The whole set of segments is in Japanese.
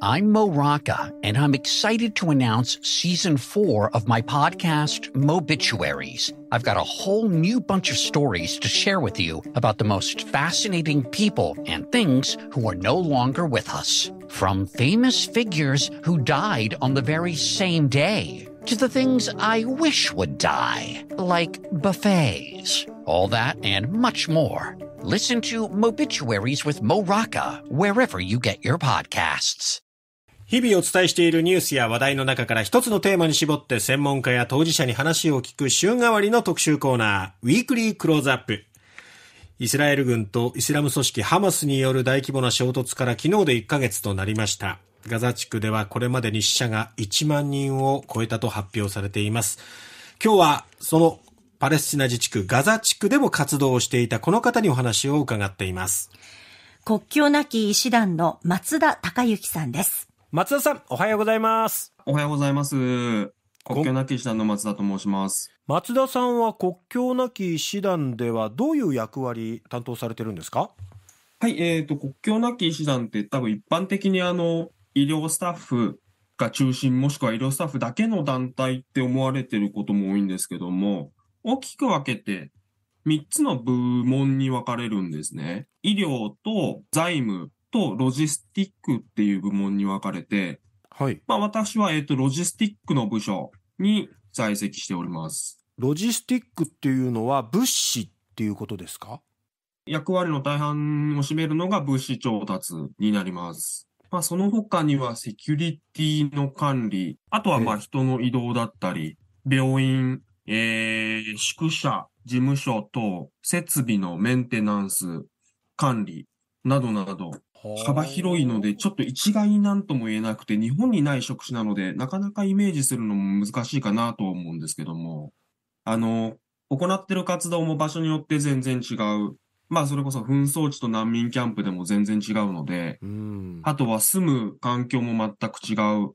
I'm Mo Rocca, and I'm excited to announce season four of my podcast, Mobituaries. I've got a whole new bunch of stories to share with you about the most fascinating people and things who are no longer with us. From famous figures who died on the very same day to the things I wish would die, like buffets. All that and much more. Listen to Mobituaries with Mo Rocca wherever you get your podcasts. 日々お伝えしているニュースや話題の中から一つのテーマに絞って専門家や当事者に話を聞く週替わりの特集コーナー、ウィークリークローズアップ。イスラエル軍とイスラム組織ハマスによる大規模な衝突から昨日で1ヶ月となりました。ガザ地区ではこれまでに死者が1万人を超えたと発表されています。今日はそのパレスチナ自治区ガザ地区でも活動をしていたこの方にお話を伺っています。国境なき医師団の松田隆之さんです。松田さん、おはようございます。おはようございます。国境なき医師団の松田と申します。松田さんは国境なき医師団ではどういう役割担当されてるんですかはい、えっ、ー、と、国境なき医師団って多分一般的にあの、医療スタッフが中心もしくは医療スタッフだけの団体って思われてることも多いんですけども、大きく分けて3つの部門に分かれるんですね。医療と財務とロジスティックっていう部門に分かれて、はい。まあ私は、えっ、と、ロジスティックの部署に在籍しております。ロジスティックっていうのは物資っていうことですか役割の大半を占めるのが物資調達になります。まあその他にはセキュリティの管理、あとはまあ人の移動だったり、病院、えー、宿舎、事務所等、設備のメンテナンス、管理、などなど、幅広いので、ちょっと一概になんとも言えなくて、日本にない職種なので、なかなかイメージするのも難しいかなと思うんですけども、あの、行ってる活動も場所によって全然違う。まあ、それこそ紛争地と難民キャンプでも全然違うので、あとは住む環境も全く違う。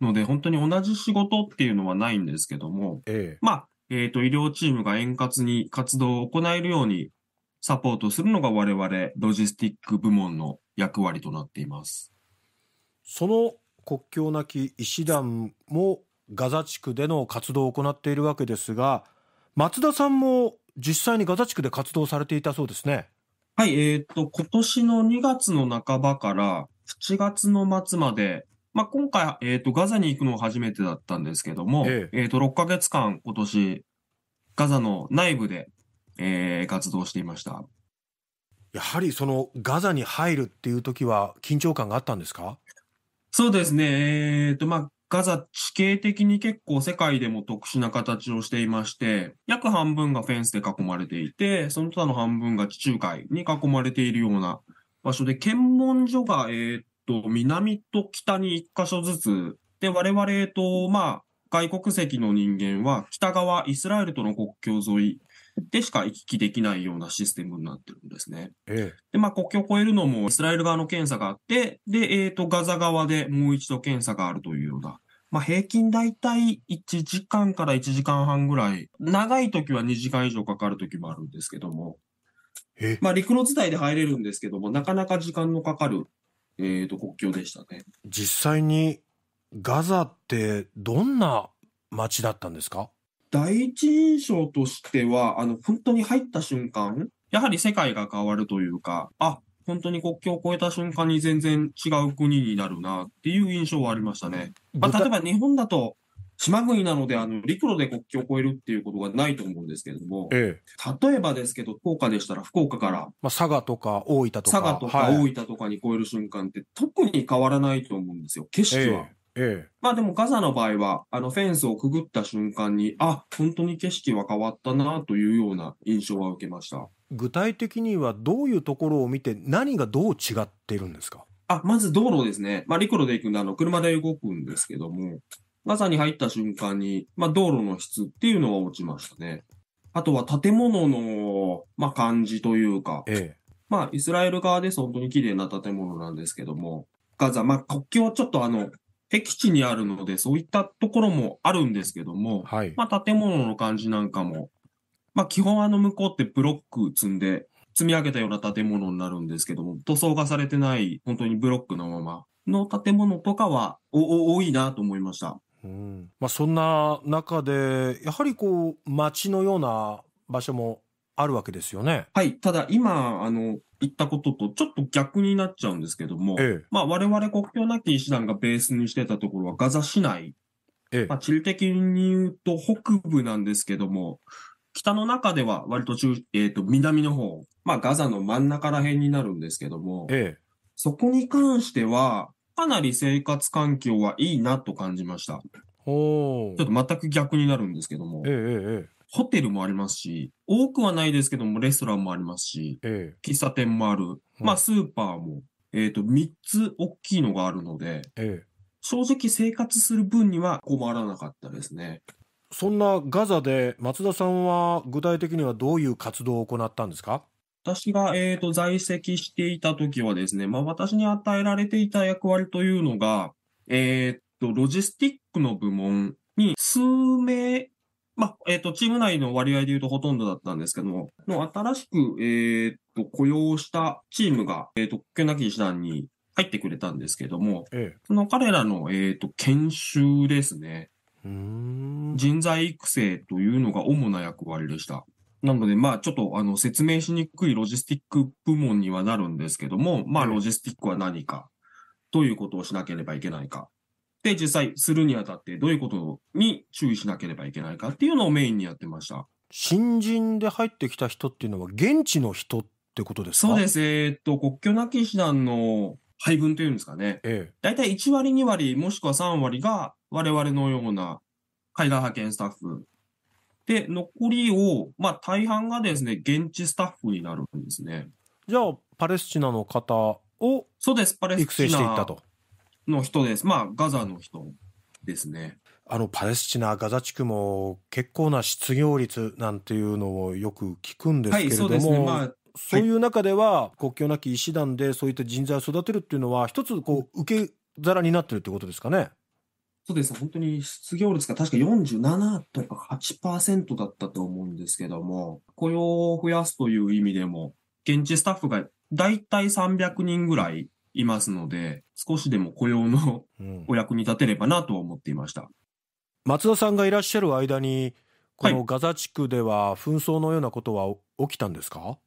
ので、本当に同じ仕事っていうのはないんですけども、ええ、まあ、えっ、ー、と、医療チームが円滑に活動を行えるようにサポートするのが我々ロジスティック部門の役割となっています。その国境なき医師団もガザ地区での活動を行っているわけですが、松田さんも実際にガザ地区で活動されていたそうですね。はい、えっ、ー、と、今年の2月の半ばから7月の末まで、まあ、今回、えっ、ー、と、ガザに行くのは初めてだったんですけども、えっ、えー、と、6ヶ月間今年、ガザの内部で、えー、活動していました。やはりそのガザに入るっていう時は緊張感があったんですかそうですね。えっ、ー、と、まあ、ガザ地形的に結構世界でも特殊な形をしていまして、約半分がフェンスで囲まれていて、その他の半分が地中海に囲まれているような場所で、検問所が、えー、と、南と北に1箇所ずつ、で、我々、と、まあ、外国籍の人間は北側、イスラエルとの国境沿いでしか行き来できないようなシステムになってるんですね。ええ、で、まあ、国境を越えるのもイスラエル側の検査があって、で、えっ、ー、と、ガザ側でもう一度検査があるというような。まあ、平均大体1時間から1時間半ぐらい。長い時は2時間以上かかる時もあるんですけども。まあ、陸路伝いで入れるんですけども、なかなか時間のかかるえーと、と国境でしたね実際にガザってどんな街だったんですか第一印象としてはあの本当に入った瞬間やはり世界が変わるというかあ本当に国境を越えた瞬間に全然違う国になるなっていう印象はありましたね。まあ、例えば日本だと島国なので、あの、陸路で国境を越えるっていうことがないと思うんですけれども、ええ、例えばですけど、福岡でしたら福岡から、まあ、佐賀とか大分とか。佐賀とか大分とかに越える瞬間って、はい、特に変わらないと思うんですよ、景色は。ええ、まあでもガザの場合は、あのフェンスをくぐった瞬間に、あ、本当に景色は変わったなというような印象は受けました。具体的にはどういうところを見て何がどう違っているんですかあ、まず道路ですね。まあ陸路で行くんで、車で動くんですけども、ガザに入った瞬間に、まあ、道路の質っていうのは落ちましたね。あとは建物の、まあ、感じというか、ええ、まあ、イスラエル側です。本当に綺麗な建物なんですけども、ガザ、まあ、国境ちょっとあの、駅地にあるので、そういったところもあるんですけども、はい、まあ、建物の感じなんかも、まあ、基本あの向こうってブロック積んで、積み上げたような建物になるんですけども、塗装がされてない、本当にブロックのままの建物とかは、多いなと思いました。うんまあ、そんな中で、やはりこう、街のような場所もあるわけですよね。はい。ただ今、あの、言ったこととちょっと逆になっちゃうんですけども、ええ、まあ我々国境なき医師団がベースにしてたところはガザ市内、ええ、まあ地理的に言うと北部なんですけども、北の中では割と中、えー、と南の方、まあガザの真ん中ら辺になるんですけども、ええ、そこに関しては、かなり生活環境はいいなと感じました。ちょっと全く逆になるんですけども、ええええ、ホテルもありますし、多くはないですけども、レストランもありますし、ええ、喫茶店もある、まあスーパーも、えっ、ー、と、3つ大きいのがあるので、ええ、正直生活する分には困らなかったですね。そんなガザで松田さんは具体的にはどういう活動を行ったんですか私が、えっ、ー、と、在籍していた時はですね、まあ、私に与えられていた役割というのが、えっ、ー、と、ロジスティックの部門に数名、まあ、えっ、ー、と、チーム内の割合で言うとほとんどだったんですけども、の新しく、えっ、と、雇用したチームが、えっ、と、国なき医師団に入ってくれたんですけども、ええ、その彼らの、えっ、と、研修ですね。人材育成というのが主な役割でした。なので、まあ、ちょっと、あの、説明しにくいロジスティック部門にはなるんですけども、まあ、ロジスティックは何か、どういうことをしなければいけないか。で、実際、するにあたってどういうことに注意しなければいけないかっていうのをメインにやってました。新人で入ってきた人っていうのは、現地の人ってことですかそうです。えー、っと、国境なき師団の配分というんですかね。ええ。大体1割、2割、もしくは3割が、我々のような海外派遣スタッフで、残りを、まあ大半がですね、現地スタッフになるんですね。じゃあ、パレスチナの方をそうです、パレスチナ。育成していったと。の人です。まあ、ガザの人ですね。あの、パレスチナ、ガザ地区も結構な失業率なんていうのをよく聞くんですけれども、はい、そう、ねまあ、そういう中では、国境なき医師団でそういった人材を育てるっていうのは、一つこう、受け皿になってるってことですかね。そうです。本当に失業率が確か47とか8%だったと思うんですけども、雇用を増やすという意味でも、現地スタッフがだいたい300人ぐらいいますので、少しでも雇用のお役に立てればなと思っていました。うん、松田さんがいらっしゃる間に、このガザ地区では紛争のようなことは起きたんですかはい、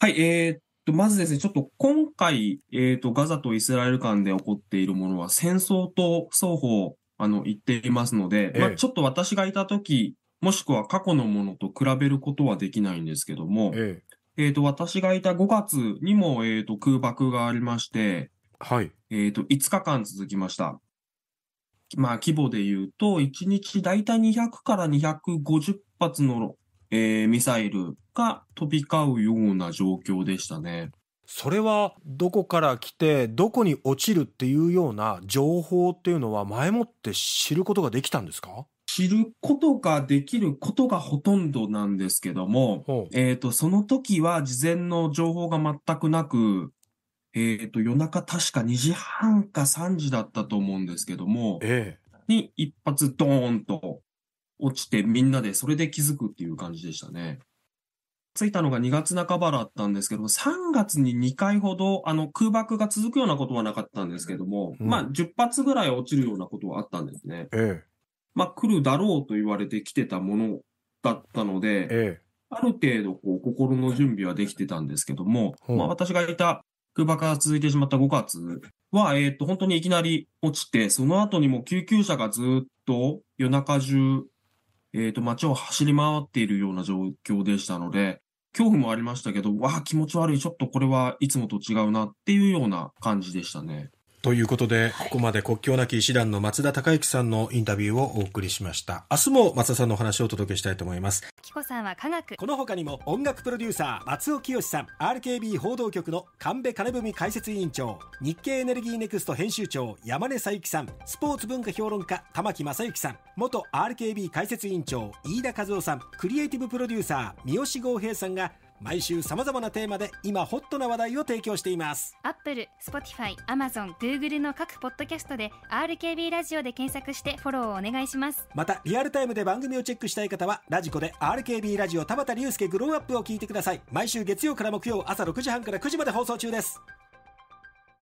はい、えー、っと、まずですね、ちょっと今回、えー、っと、ガザとイスラエル間で起こっているものは戦争と双方あの、言っていますので、ええ、まあ、ちょっと私がいた時、もしくは過去のものと比べることはできないんですけども、えええと、私がいた5月にも、えっ、ー、と、空爆がありまして、はい。えっ、と、5日間続きました。まあ、規模で言うと、1日だいたい200から250発の、えー、ミサイルが飛び交うような状況でしたね。それはどこから来てどこに落ちるっていうような情報っていうのは前もって知ることができたんですか知ることができることがほとんどなんですけども、えっ、と、その時は事前の情報が全くなく、えー、と、夜中確か2時半か3時だったと思うんですけども、ええ、に一発ドーンと落ちてみんなでそれで気づくっていう感じでしたね。着いたのが2月半ばだったんですけど、3月に2回ほど、あの、空爆が続くようなことはなかったんですけども、うん、まあ、10発ぐらい落ちるようなことはあったんですね。ええ、まあ、来るだろうと言われてきてたものだったので、え、ある程度、こう、心の準備はできてたんですけども、まあ、私がいた空爆が続いてしまった5月は、えー、っと、本当にいきなり落ちて、その後にも救急車がずっと夜中中、えっ、と、街を走り回っているような状況でしたので、恐怖もありましたけど、わあ、気持ち悪い、ちょっとこれはいつもと違うなっていうような感じでしたね。ということで、ここまで国境なき医師団の松田孝之さんのインタビューをお送りしました。明日も松田さんのお話をお届けしたいと思います。紀子さんは科学。この他にも音楽プロデューサー、松尾清さん、RKB 報道局の神戸金文解説委員長、日経エネルギーネクスト編集長、山根紗幸さん、スポーツ文化評論家、玉木正之さん、元 RKB 解説委員長、飯田和夫さん、クリエイティブプロデューサー、三好剛平さんが、毎週さまざまなテーマで今ホットな話題を提供していますアップル、スポティファイ、アマゾン、グーグルの各ポッドキャストで RKB ラジオで検索してフォローをお願いしますまたリアルタイムで番組をチェックしたい方はラジコで RKB ラジオ田畑隆介グローアップを聞いてください毎週月曜から木曜朝6時半から9時まで放送中です